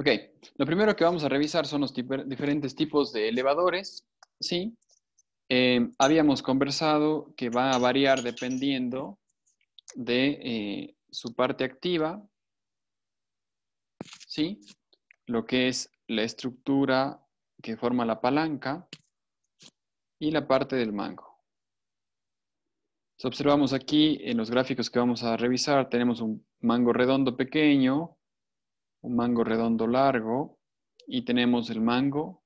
Ok, lo primero que vamos a revisar son los diferentes tipos de elevadores, ¿sí? Eh, habíamos conversado que va a variar dependiendo de eh, su parte activa, ¿sí? Lo que es la estructura que forma la palanca y la parte del mango. Si observamos aquí en los gráficos que vamos a revisar, tenemos un mango redondo pequeño, un mango redondo largo y tenemos el mango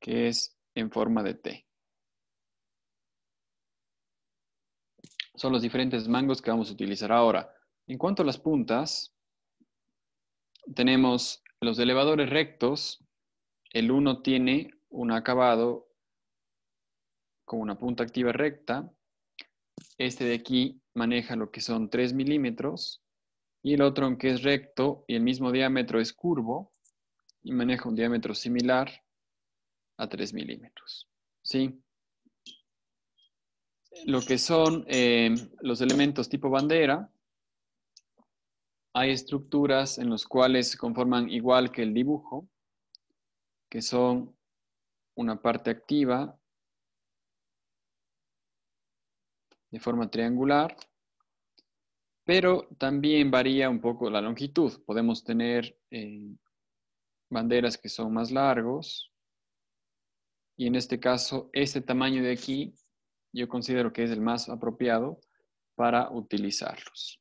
que es en forma de T. Son los diferentes mangos que vamos a utilizar ahora. En cuanto a las puntas, tenemos los elevadores rectos. El 1 tiene un acabado con una punta activa recta. Este de aquí maneja lo que son 3 milímetros y el otro, aunque es recto y el mismo diámetro, es curvo y maneja un diámetro similar a 3 milímetros. ¿Sí? Lo que son eh, los elementos tipo bandera, hay estructuras en las cuales se conforman igual que el dibujo, que son una parte activa de forma triangular, pero también varía un poco la longitud. Podemos tener eh, banderas que son más largos y en este caso este tamaño de aquí yo considero que es el más apropiado para utilizarlos.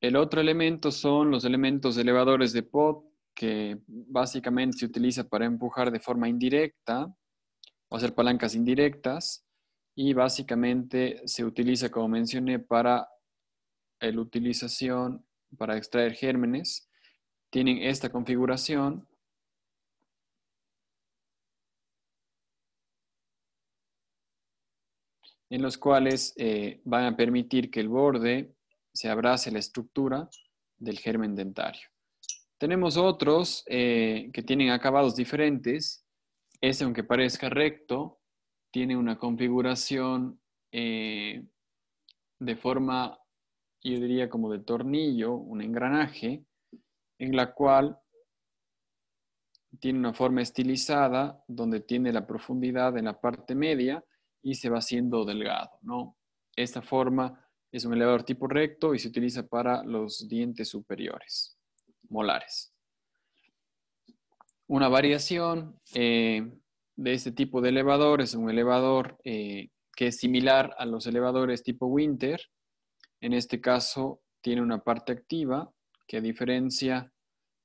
El otro elemento son los elementos elevadores de pot que básicamente se utiliza para empujar de forma indirecta o hacer palancas indirectas y básicamente se utiliza, como mencioné, para la utilización, para extraer gérmenes. Tienen esta configuración. en los cuales eh, van a permitir que el borde se abrace la estructura del germen dentario. Tenemos otros eh, que tienen acabados diferentes. Este, aunque parezca recto, tiene una configuración eh, de forma, yo diría como de tornillo, un engranaje, en la cual tiene una forma estilizada donde tiene la profundidad en la parte media y se va haciendo delgado, ¿no? Esta forma es un elevador tipo recto y se utiliza para los dientes superiores, molares. Una variación eh, de este tipo de elevador es un elevador eh, que es similar a los elevadores tipo Winter. En este caso tiene una parte activa que a diferencia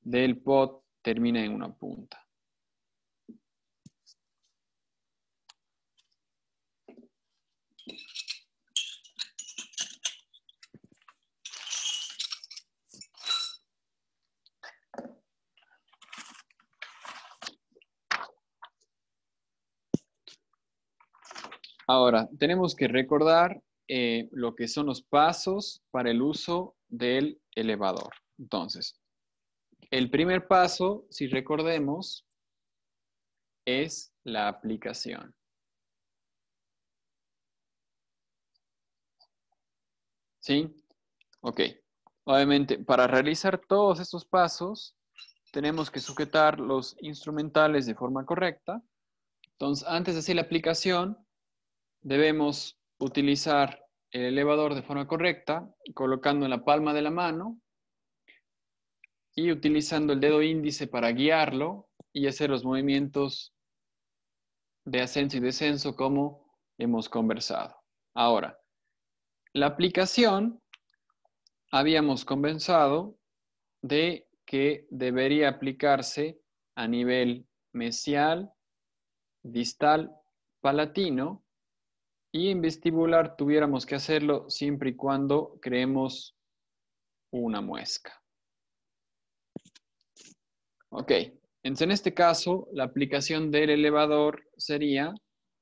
del pod termina en una punta. Ahora, tenemos que recordar eh, lo que son los pasos para el uso del elevador. Entonces, el primer paso, si recordemos, es la aplicación. ¿Sí? Ok. Obviamente, para realizar todos estos pasos, tenemos que sujetar los instrumentales de forma correcta. Entonces, antes de hacer la aplicación, debemos utilizar el elevador de forma correcta, colocando en la palma de la mano y utilizando el dedo índice para guiarlo y hacer los movimientos de ascenso y descenso como hemos conversado. Ahora, la aplicación habíamos conversado de que debería aplicarse a nivel mesial, distal, palatino y en vestibular tuviéramos que hacerlo siempre y cuando creemos una muesca. Ok, entonces en este caso la aplicación del elevador sería,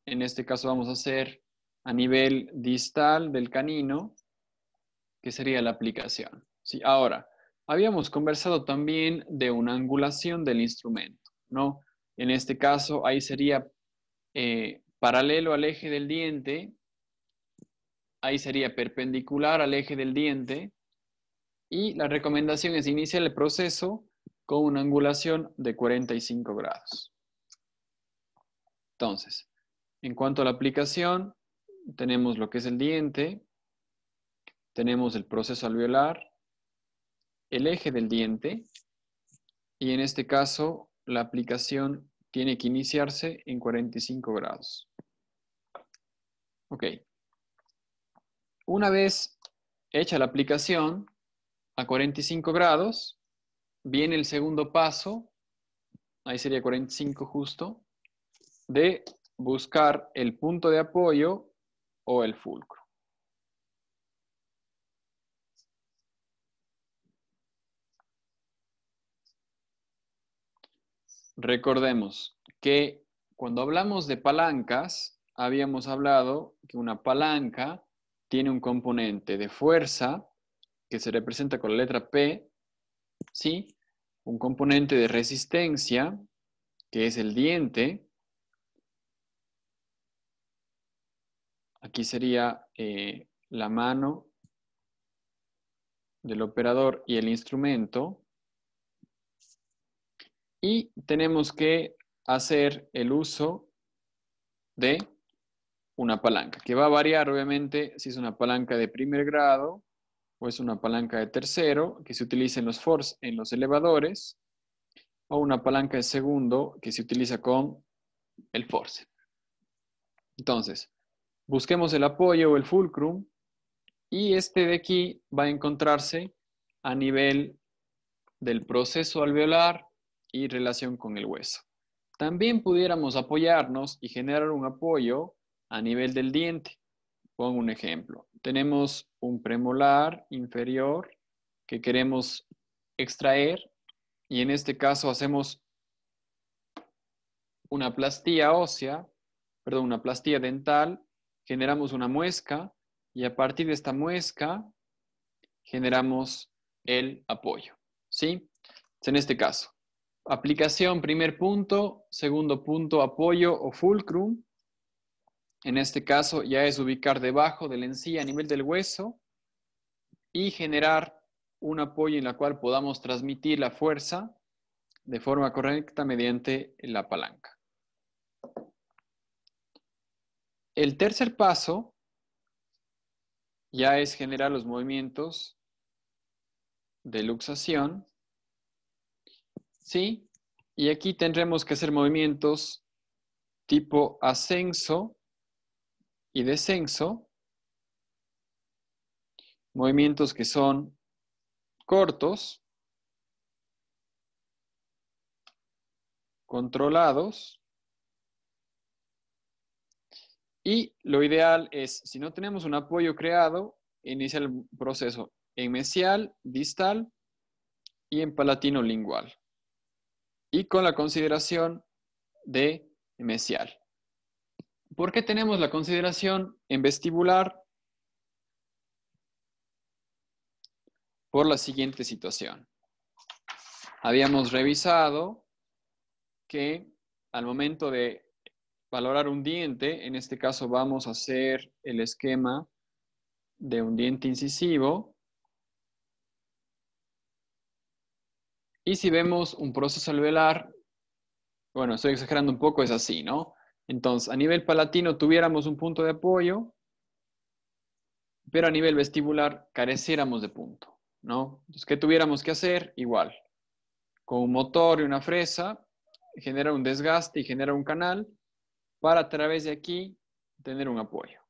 en este caso vamos a hacer a nivel distal del canino, que sería la aplicación. Sí, ahora, habíamos conversado también de una angulación del instrumento, ¿no? En este caso ahí sería eh, paralelo al eje del diente, ahí sería perpendicular al eje del diente, y la recomendación es iniciar el proceso con una angulación de 45 grados. Entonces, en cuanto a la aplicación, tenemos lo que es el diente, tenemos el proceso alveolar, el eje del diente, y en este caso la aplicación tiene que iniciarse en 45 grados. Ok. Una vez hecha la aplicación a 45 grados, viene el segundo paso, ahí sería 45 justo, de buscar el punto de apoyo o el fulcro. Recordemos que cuando hablamos de palancas, habíamos hablado que una palanca tiene un componente de fuerza que se representa con la letra P, ¿sí? Un componente de resistencia, que es el diente. Aquí sería eh, la mano del operador y el instrumento. Y tenemos que hacer el uso de una palanca, que va a variar obviamente si es una palanca de primer grado o es una palanca de tercero que se utiliza en los force, en los elevadores, o una palanca de segundo que se utiliza con el force. Entonces, busquemos el apoyo o el fulcrum y este de aquí va a encontrarse a nivel del proceso alveolar y relación con el hueso. También pudiéramos apoyarnos y generar un apoyo a nivel del diente. Pongo un ejemplo. Tenemos un premolar inferior que queremos extraer y en este caso hacemos una plastía ósea, perdón, una plastía dental, generamos una muesca y a partir de esta muesca generamos el apoyo. ¿Sí? En este caso, aplicación, primer punto, segundo punto, apoyo o fulcrum, en este caso ya es ubicar debajo de la encía a nivel del hueso y generar un apoyo en la cual podamos transmitir la fuerza de forma correcta mediante la palanca. El tercer paso ya es generar los movimientos de luxación. ¿Sí? Y aquí tendremos que hacer movimientos tipo ascenso y descenso, movimientos que son cortos, controlados, y lo ideal es, si no tenemos un apoyo creado, inicia el proceso en mesial, distal y en palatino lingual. Y con la consideración de mesial. ¿Por qué tenemos la consideración en vestibular? Por la siguiente situación. Habíamos revisado que al momento de valorar un diente, en este caso vamos a hacer el esquema de un diente incisivo. Y si vemos un proceso alveolar, bueno, estoy exagerando un poco, es así, ¿no? Entonces, a nivel palatino tuviéramos un punto de apoyo, pero a nivel vestibular careciéramos de punto, ¿no? Entonces, ¿qué tuviéramos que hacer? Igual, con un motor y una fresa, genera un desgaste y genera un canal para a través de aquí tener un apoyo.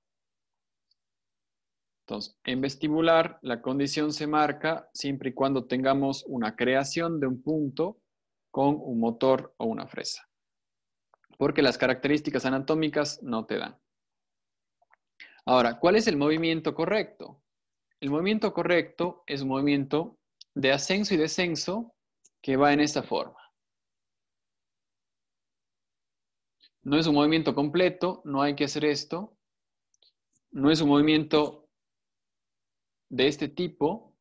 Entonces, en vestibular, la condición se marca siempre y cuando tengamos una creación de un punto con un motor o una fresa porque las características anatómicas no te dan. Ahora, ¿cuál es el movimiento correcto? El movimiento correcto es un movimiento de ascenso y descenso que va en esta forma. No es un movimiento completo, no hay que hacer esto. No es un movimiento de este tipo.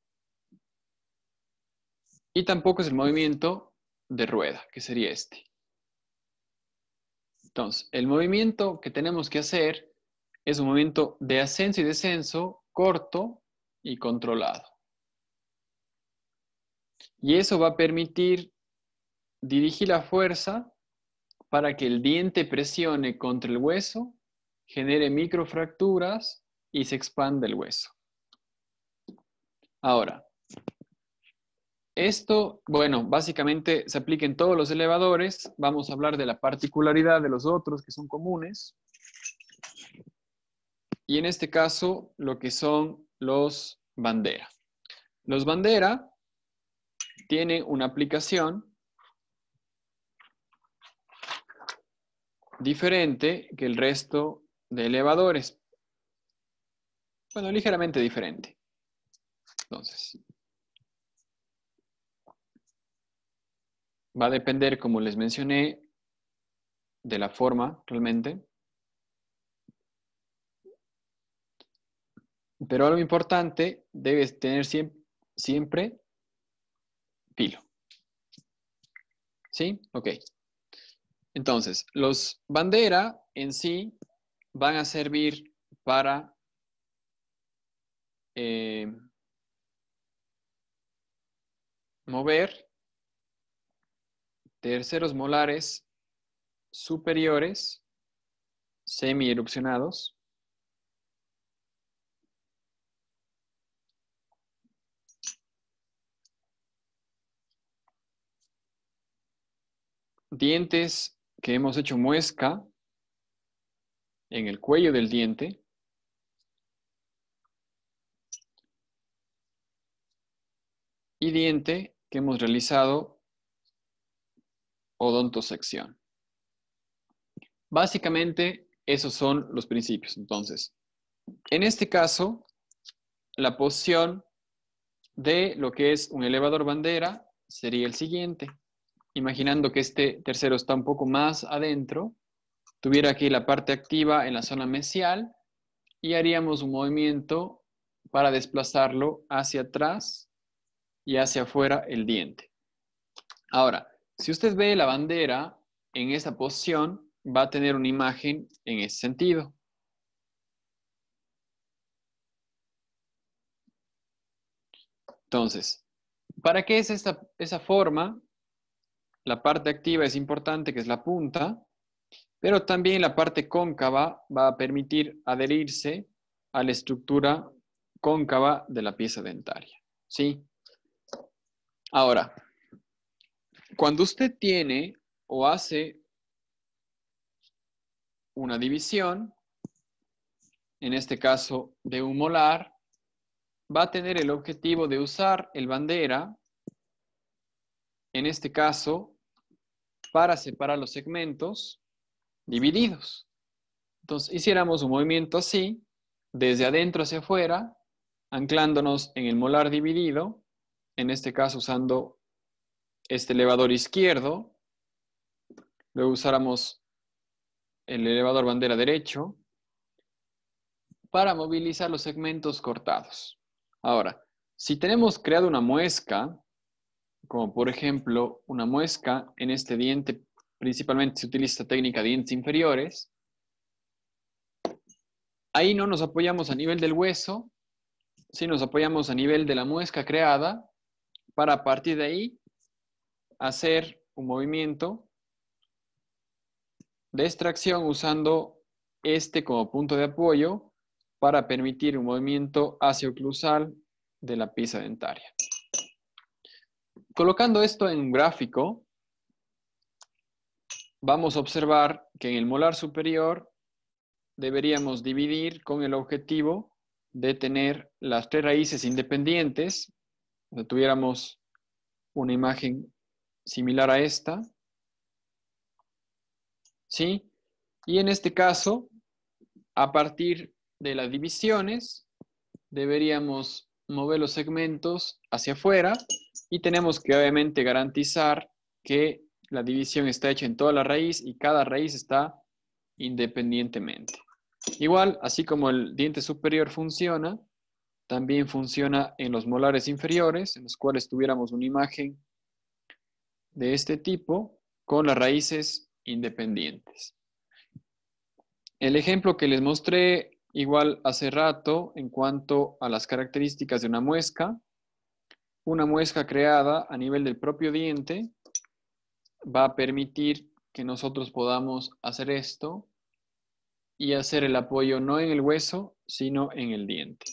Y tampoco es el movimiento de rueda, que sería este. Entonces, el movimiento que tenemos que hacer es un movimiento de ascenso y descenso corto y controlado. Y eso va a permitir dirigir la fuerza para que el diente presione contra el hueso, genere microfracturas y se expanda el hueso. Ahora, esto, bueno, básicamente se aplica en todos los elevadores. Vamos a hablar de la particularidad de los otros que son comunes. Y en este caso, lo que son los bandera. Los bandera tienen una aplicación diferente que el resto de elevadores. Bueno, ligeramente diferente. Entonces, va a depender, como les mencioné, de la forma realmente. Pero algo importante, debes tener siempre, siempre filo. ¿Sí? Ok. Entonces, los bandera en sí van a servir para eh, mover terceros molares superiores semi-erupcionados. Dientes que hemos hecho muesca en el cuello del diente. Y diente que hemos realizado odontosección. Básicamente, esos son los principios. Entonces, en este caso, la posición de lo que es un elevador bandera sería el siguiente. Imaginando que este tercero está un poco más adentro, tuviera aquí la parte activa en la zona mesial y haríamos un movimiento para desplazarlo hacia atrás y hacia afuera el diente. Ahora, si usted ve la bandera en esa posición, va a tener una imagen en ese sentido. Entonces, ¿para qué es esa forma? La parte activa es importante, que es la punta, pero también la parte cóncava va a permitir adherirse a la estructura cóncava de la pieza dentaria. ¿Sí? Ahora, cuando usted tiene o hace una división, en este caso de un molar, va a tener el objetivo de usar el bandera, en este caso, para separar los segmentos divididos. Entonces, hiciéramos un movimiento así, desde adentro hacia afuera, anclándonos en el molar dividido, en este caso usando este elevador izquierdo, luego usáramos el elevador bandera derecho para movilizar los segmentos cortados. Ahora, si tenemos creado una muesca, como por ejemplo una muesca en este diente, principalmente se utiliza técnica de dientes inferiores, ahí no nos apoyamos a nivel del hueso, sino nos apoyamos a nivel de la muesca creada para a partir de ahí hacer un movimiento de extracción usando este como punto de apoyo para permitir un movimiento oclusal de la pieza dentaria. Colocando esto en un gráfico, vamos a observar que en el molar superior deberíamos dividir con el objetivo de tener las tres raíces independientes, donde tuviéramos una imagen similar a esta. ¿Sí? Y en este caso, a partir de las divisiones, deberíamos mover los segmentos hacia afuera y tenemos que obviamente garantizar que la división está hecha en toda la raíz y cada raíz está independientemente. Igual, así como el diente superior funciona, también funciona en los molares inferiores, en los cuales tuviéramos una imagen de este tipo con las raíces independientes. El ejemplo que les mostré igual hace rato en cuanto a las características de una muesca, una muesca creada a nivel del propio diente va a permitir que nosotros podamos hacer esto y hacer el apoyo no en el hueso, sino en el diente.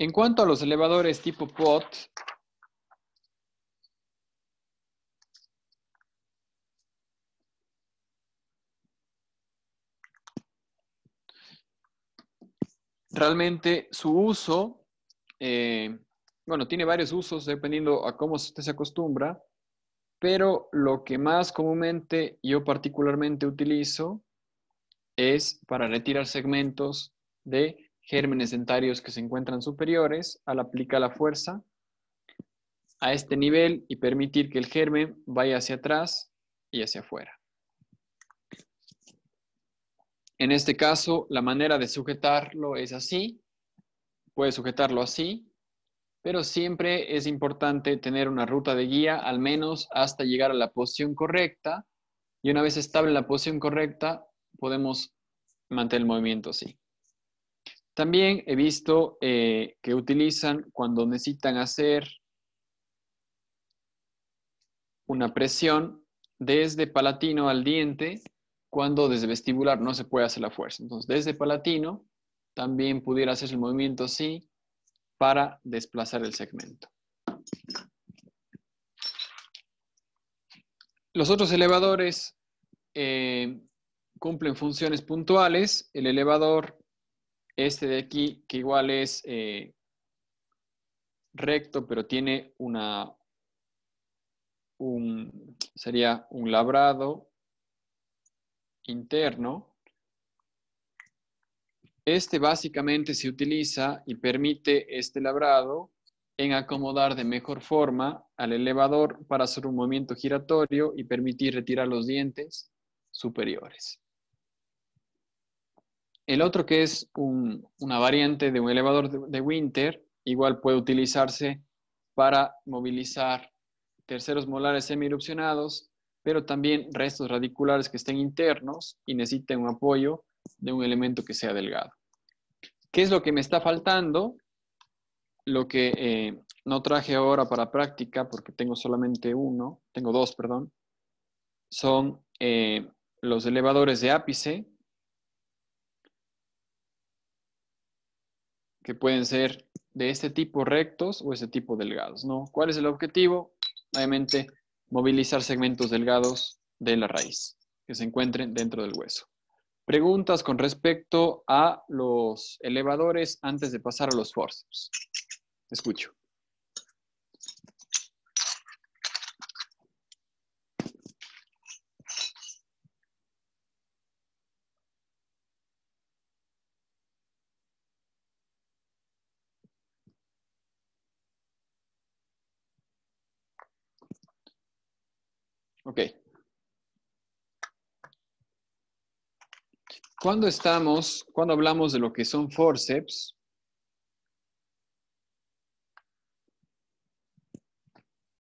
En cuanto a los elevadores tipo POT, realmente su uso, eh, bueno, tiene varios usos dependiendo a cómo usted se acostumbra, pero lo que más comúnmente yo particularmente utilizo es para retirar segmentos de gérmenes dentarios que se encuentran superiores al aplicar la fuerza a este nivel y permitir que el germen vaya hacia atrás y hacia afuera. En este caso, la manera de sujetarlo es así. puede sujetarlo así, pero siempre es importante tener una ruta de guía, al menos hasta llegar a la posición correcta. Y una vez estable la posición correcta, podemos mantener el movimiento así. También he visto eh, que utilizan cuando necesitan hacer una presión desde palatino al diente, cuando desde vestibular no se puede hacer la fuerza. Entonces, desde palatino también pudiera hacerse el movimiento así para desplazar el segmento. Los otros elevadores eh, cumplen funciones puntuales. El elevador este de aquí, que igual es eh, recto, pero tiene una, un, sería un labrado interno. Este básicamente se utiliza y permite este labrado en acomodar de mejor forma al elevador para hacer un movimiento giratorio y permitir retirar los dientes superiores. El otro que es una variante de un elevador de, Winter, igual puede utilizarse para movilizar terceros molares semi-erupcionados, pero también restos radiculares que estén internos y necesiten un apoyo de un elemento que sea delgado. ¿Qué es lo que me está faltando? Lo que eh, no traje ahora para práctica, porque tengo solamente uno, tengo dos, perdón, son eh, los elevadores de ápice, que pueden ser de este tipo rectos o este tipo delgados, ¿no? ¿Cuál es el objetivo? Obviamente, movilizar segmentos delgados de la raíz que se encuentren dentro del hueso. Preguntas con respecto a los elevadores antes de pasar a los forces. Escucho. Ok. Cuando estamos, cuando hablamos de lo que son forceps,